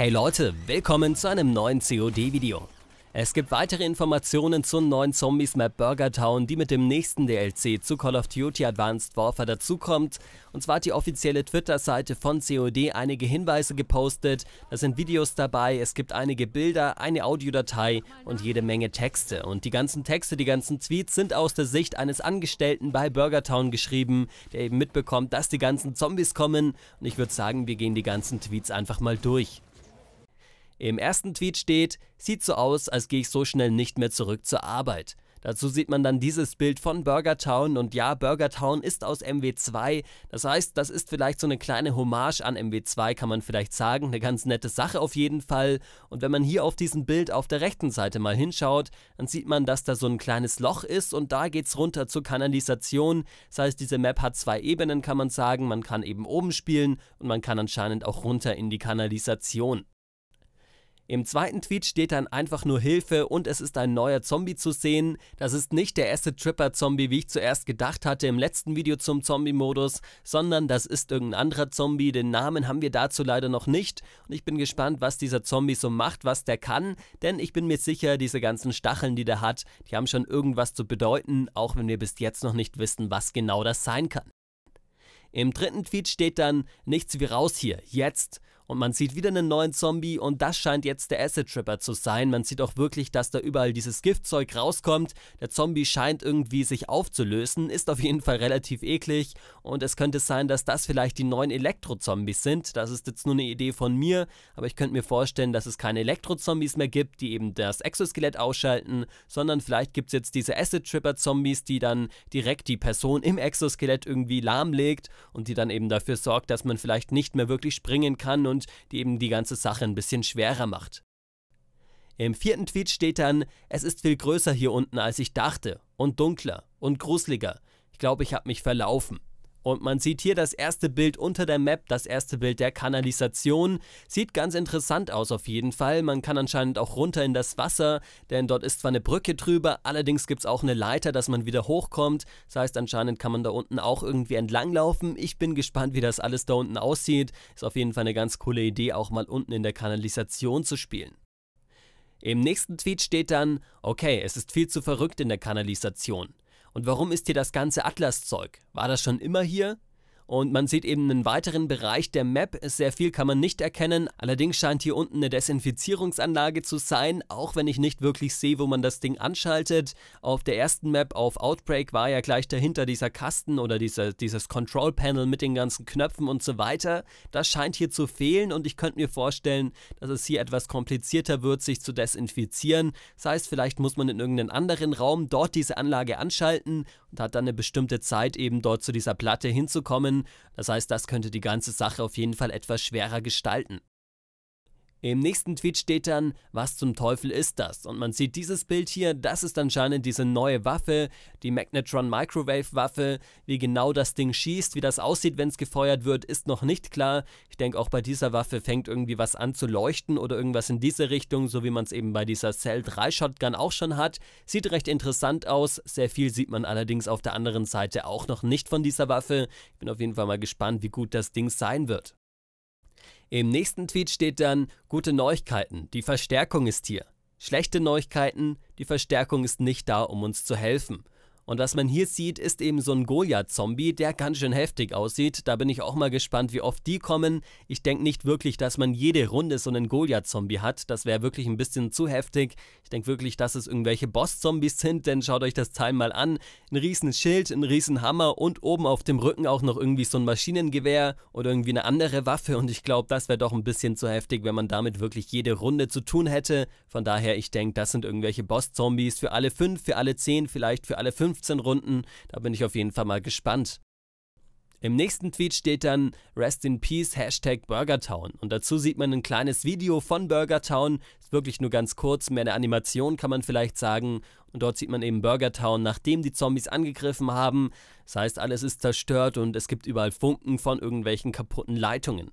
Hey Leute, willkommen zu einem neuen COD-Video. Es gibt weitere Informationen zur neuen Zombies-Map Burger Town, die mit dem nächsten DLC zu Call of Duty Advanced Warfare dazukommt. Und zwar hat die offizielle Twitter-Seite von COD einige Hinweise gepostet, da sind Videos dabei, es gibt einige Bilder, eine Audiodatei und jede Menge Texte. Und die ganzen Texte, die ganzen Tweets sind aus der Sicht eines Angestellten bei Burger Town geschrieben, der eben mitbekommt, dass die ganzen Zombies kommen. Und ich würde sagen, wir gehen die ganzen Tweets einfach mal durch. Im ersten Tweet steht, sieht so aus, als gehe ich so schnell nicht mehr zurück zur Arbeit. Dazu sieht man dann dieses Bild von Burger Town und ja, Burger Town ist aus MW2. Das heißt, das ist vielleicht so eine kleine Hommage an MW2, kann man vielleicht sagen. Eine ganz nette Sache auf jeden Fall. Und wenn man hier auf diesem Bild auf der rechten Seite mal hinschaut, dann sieht man, dass da so ein kleines Loch ist und da geht's runter zur Kanalisation. Das heißt, diese Map hat zwei Ebenen, kann man sagen. Man kann eben oben spielen und man kann anscheinend auch runter in die Kanalisation. Im zweiten Tweet steht dann einfach nur Hilfe und es ist ein neuer Zombie zu sehen. Das ist nicht der Acid Tripper Zombie, wie ich zuerst gedacht hatte im letzten Video zum Zombie-Modus, sondern das ist irgendein anderer Zombie. Den Namen haben wir dazu leider noch nicht und ich bin gespannt, was dieser Zombie so macht, was der kann, denn ich bin mir sicher, diese ganzen Stacheln, die der hat, die haben schon irgendwas zu bedeuten, auch wenn wir bis jetzt noch nicht wissen, was genau das sein kann. Im dritten Tweet steht dann nichts wie raus hier, jetzt und man sieht wieder einen neuen Zombie und das scheint jetzt der Acid Tripper zu sein. Man sieht auch wirklich, dass da überall dieses Giftzeug rauskommt. Der Zombie scheint irgendwie sich aufzulösen, ist auf jeden Fall relativ eklig und es könnte sein, dass das vielleicht die neuen Elektro-Zombies sind. Das ist jetzt nur eine Idee von mir, aber ich könnte mir vorstellen, dass es keine Elektro-Zombies mehr gibt, die eben das Exoskelett ausschalten, sondern vielleicht gibt es jetzt diese Acid Tripper Zombies, die dann direkt die Person im Exoskelett irgendwie lahmlegt und die dann eben dafür sorgt, dass man vielleicht nicht mehr wirklich springen kann und und die eben die ganze Sache ein bisschen schwerer macht. Im vierten Tweet steht dann, es ist viel größer hier unten, als ich dachte, und dunkler und gruseliger. Ich glaube, ich habe mich verlaufen. Und man sieht hier das erste Bild unter der Map, das erste Bild der Kanalisation. Sieht ganz interessant aus auf jeden Fall. Man kann anscheinend auch runter in das Wasser, denn dort ist zwar eine Brücke drüber, allerdings gibt es auch eine Leiter, dass man wieder hochkommt. Das heißt, anscheinend kann man da unten auch irgendwie entlanglaufen. Ich bin gespannt, wie das alles da unten aussieht. Ist auf jeden Fall eine ganz coole Idee, auch mal unten in der Kanalisation zu spielen. Im nächsten Tweet steht dann, okay, es ist viel zu verrückt in der Kanalisation. Und warum ist hier das ganze Atlas-Zeug? War das schon immer hier? Und man sieht eben einen weiteren Bereich der Map. Sehr viel kann man nicht erkennen. Allerdings scheint hier unten eine Desinfizierungsanlage zu sein, auch wenn ich nicht wirklich sehe, wo man das Ding anschaltet. Auf der ersten Map auf Outbreak war ja gleich dahinter dieser Kasten oder dieser, dieses Control Panel mit den ganzen Knöpfen und so weiter. Das scheint hier zu fehlen und ich könnte mir vorstellen, dass es hier etwas komplizierter wird, sich zu desinfizieren. Das heißt, vielleicht muss man in irgendeinen anderen Raum dort diese Anlage anschalten und hat dann eine bestimmte Zeit, eben dort zu dieser Platte hinzukommen. Das heißt, das könnte die ganze Sache auf jeden Fall etwas schwerer gestalten. Im nächsten Tweet steht dann, was zum Teufel ist das? Und man sieht dieses Bild hier, das ist anscheinend diese neue Waffe, die Magnetron Microwave Waffe. Wie genau das Ding schießt, wie das aussieht, wenn es gefeuert wird, ist noch nicht klar. Ich denke, auch bei dieser Waffe fängt irgendwie was an zu leuchten oder irgendwas in diese Richtung, so wie man es eben bei dieser Cell 3 Shotgun auch schon hat. Sieht recht interessant aus, sehr viel sieht man allerdings auf der anderen Seite auch noch nicht von dieser Waffe. Ich bin auf jeden Fall mal gespannt, wie gut das Ding sein wird. Im nächsten Tweet steht dann, gute Neuigkeiten, die Verstärkung ist hier. Schlechte Neuigkeiten, die Verstärkung ist nicht da, um uns zu helfen. Und was man hier sieht, ist eben so ein Goliath-Zombie, der ganz schön heftig aussieht. Da bin ich auch mal gespannt, wie oft die kommen. Ich denke nicht wirklich, dass man jede Runde so einen Goliath-Zombie hat. Das wäre wirklich ein bisschen zu heftig. Ich denke wirklich, dass es irgendwelche Boss-Zombies sind, denn schaut euch das Teil mal an. Ein riesen Schild, ein riesen Hammer und oben auf dem Rücken auch noch irgendwie so ein Maschinengewehr oder irgendwie eine andere Waffe. Und ich glaube, das wäre doch ein bisschen zu heftig, wenn man damit wirklich jede Runde zu tun hätte. Von daher, ich denke, das sind irgendwelche Boss-Zombies für alle 5, für alle 10, vielleicht für alle 5 15 Runden. Da bin ich auf jeden Fall mal gespannt. Im nächsten Tweet steht dann Rest in Peace Hashtag Burgertown und dazu sieht man ein kleines Video von Burgertown. Ist wirklich nur ganz kurz, mehr eine Animation kann man vielleicht sagen. Und dort sieht man eben Burgertown, nachdem die Zombies angegriffen haben. Das heißt, alles ist zerstört und es gibt überall Funken von irgendwelchen kaputten Leitungen.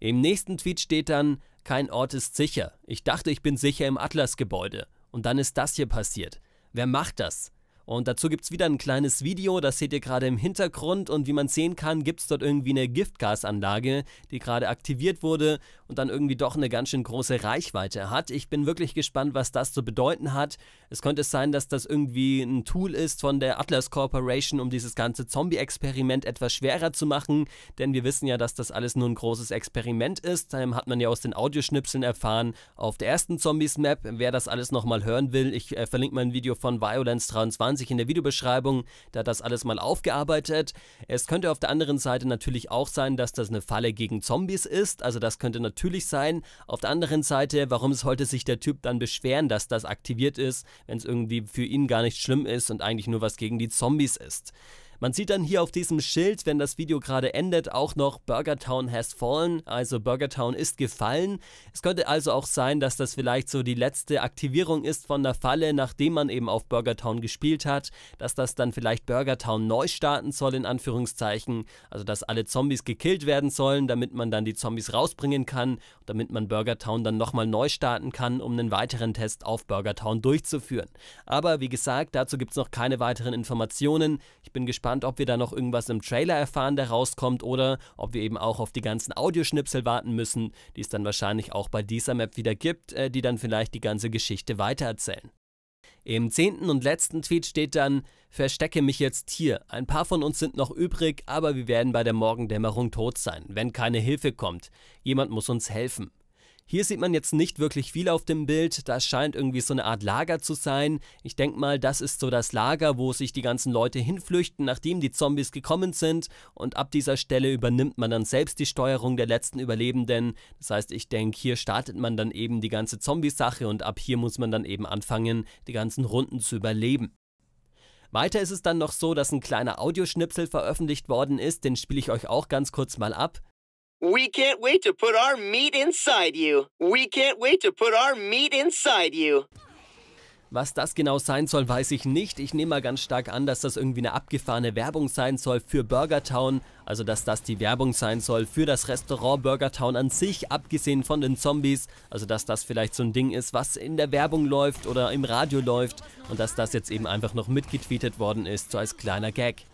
Im nächsten Tweet steht dann, kein Ort ist sicher. Ich dachte, ich bin sicher im Atlas-Gebäude. Und dann ist das hier passiert. Wer macht das? Und dazu gibt es wieder ein kleines Video, das seht ihr gerade im Hintergrund und wie man sehen kann, gibt es dort irgendwie eine Giftgasanlage, die gerade aktiviert wurde und dann irgendwie doch eine ganz schön große Reichweite hat. Ich bin wirklich gespannt, was das zu bedeuten hat. Es könnte sein, dass das irgendwie ein Tool ist von der Atlas Corporation, um dieses ganze Zombie-Experiment etwas schwerer zu machen, denn wir wissen ja, dass das alles nur ein großes Experiment ist. Ähm, hat man ja aus den Audioschnipseln erfahren auf der ersten Zombies-Map. Wer das alles nochmal hören will, ich äh, verlinke mal ein Video von Violence23 sich in der Videobeschreibung da das alles mal aufgearbeitet. Es könnte auf der anderen Seite natürlich auch sein, dass das eine Falle gegen Zombies ist, also das könnte natürlich sein. Auf der anderen Seite, warum sollte sich der Typ dann beschweren, dass das aktiviert ist, wenn es irgendwie für ihn gar nicht schlimm ist und eigentlich nur was gegen die Zombies ist? Man sieht dann hier auf diesem Schild, wenn das Video gerade endet, auch noch Burger Town has fallen, also Burger Town ist gefallen. Es könnte also auch sein, dass das vielleicht so die letzte Aktivierung ist von der Falle, nachdem man eben auf Burger Town gespielt hat, dass das dann vielleicht Burger Town neu starten soll in Anführungszeichen, also dass alle Zombies gekillt werden sollen, damit man dann die Zombies rausbringen kann, damit man Burger Town dann nochmal neu starten kann, um einen weiteren Test auf Burger Town durchzuführen. Aber wie gesagt, dazu gibt es noch keine weiteren Informationen. Ich bin gespannt, gespannt, ob wir da noch irgendwas im Trailer erfahren, der rauskommt oder ob wir eben auch auf die ganzen Audioschnipsel warten müssen, die es dann wahrscheinlich auch bei dieser Map wieder gibt, äh, die dann vielleicht die ganze Geschichte weitererzählen. Im zehnten und letzten Tweet steht dann, verstecke mich jetzt hier. Ein paar von uns sind noch übrig, aber wir werden bei der Morgendämmerung tot sein, wenn keine Hilfe kommt. Jemand muss uns helfen. Hier sieht man jetzt nicht wirklich viel auf dem Bild, das scheint irgendwie so eine Art Lager zu sein. Ich denke mal, das ist so das Lager, wo sich die ganzen Leute hinflüchten, nachdem die Zombies gekommen sind und ab dieser Stelle übernimmt man dann selbst die Steuerung der letzten Überlebenden. Das heißt, ich denke, hier startet man dann eben die ganze Zombie-Sache und ab hier muss man dann eben anfangen, die ganzen Runden zu überleben. Weiter ist es dann noch so, dass ein kleiner Audioschnipsel veröffentlicht worden ist, den spiele ich euch auch ganz kurz mal ab. We can't wait to put our meat inside you. We can't wait to put our meat inside you. Was das genau sein soll, weiß ich nicht. Ich nehme mal ganz stark an, dass das irgendwie eine abgefahrene Werbung sein soll für Burger Town. Also, dass das die Werbung sein soll für das Restaurant Burger Town an sich, abgesehen von den Zombies. Also, dass das vielleicht so ein Ding ist, was in der Werbung läuft oder im Radio läuft. Und dass das jetzt eben einfach noch mitgetweetet worden ist, so als kleiner Gag.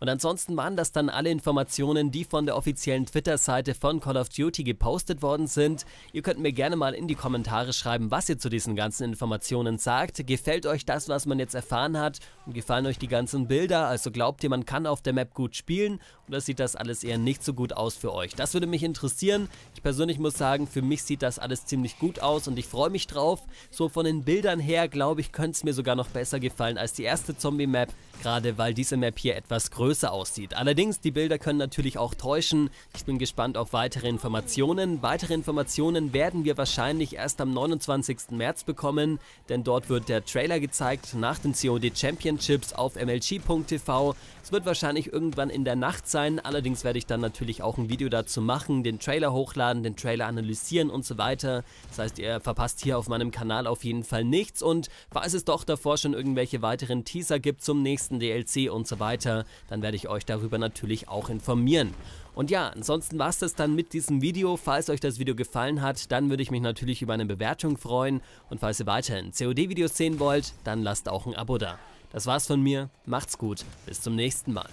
Und ansonsten waren das dann alle Informationen, die von der offiziellen Twitter-Seite von Call of Duty gepostet worden sind. Ihr könnt mir gerne mal in die Kommentare schreiben, was ihr zu diesen ganzen Informationen sagt. Gefällt euch das, was man jetzt erfahren hat? Und gefallen euch die ganzen Bilder? Also glaubt ihr, man kann auf der Map gut spielen? Oder sieht das alles eher nicht so gut aus für euch? Das würde mich interessieren. Ich persönlich muss sagen, für mich sieht das alles ziemlich gut aus und ich freue mich drauf. So von den Bildern her, glaube ich, könnte es mir sogar noch besser gefallen als die erste Zombie-Map. Gerade weil diese Map hier etwas größer größer aussieht. Allerdings, die Bilder können natürlich auch täuschen. Ich bin gespannt auf weitere Informationen. Weitere Informationen werden wir wahrscheinlich erst am 29. März bekommen, denn dort wird der Trailer gezeigt nach den COD Championships auf mlg.tv. Es wird wahrscheinlich irgendwann in der Nacht sein, allerdings werde ich dann natürlich auch ein Video dazu machen, den Trailer hochladen, den Trailer analysieren und so weiter. Das heißt, ihr verpasst hier auf meinem Kanal auf jeden Fall nichts und falls es doch davor schon irgendwelche weiteren Teaser gibt zum nächsten DLC und so weiter, dann dann werde ich euch darüber natürlich auch informieren. Und ja, ansonsten war es das dann mit diesem Video. Falls euch das Video gefallen hat, dann würde ich mich natürlich über eine Bewertung freuen. Und falls ihr weiterhin COD-Videos sehen wollt, dann lasst auch ein Abo da. Das war's von mir, macht's gut, bis zum nächsten Mal.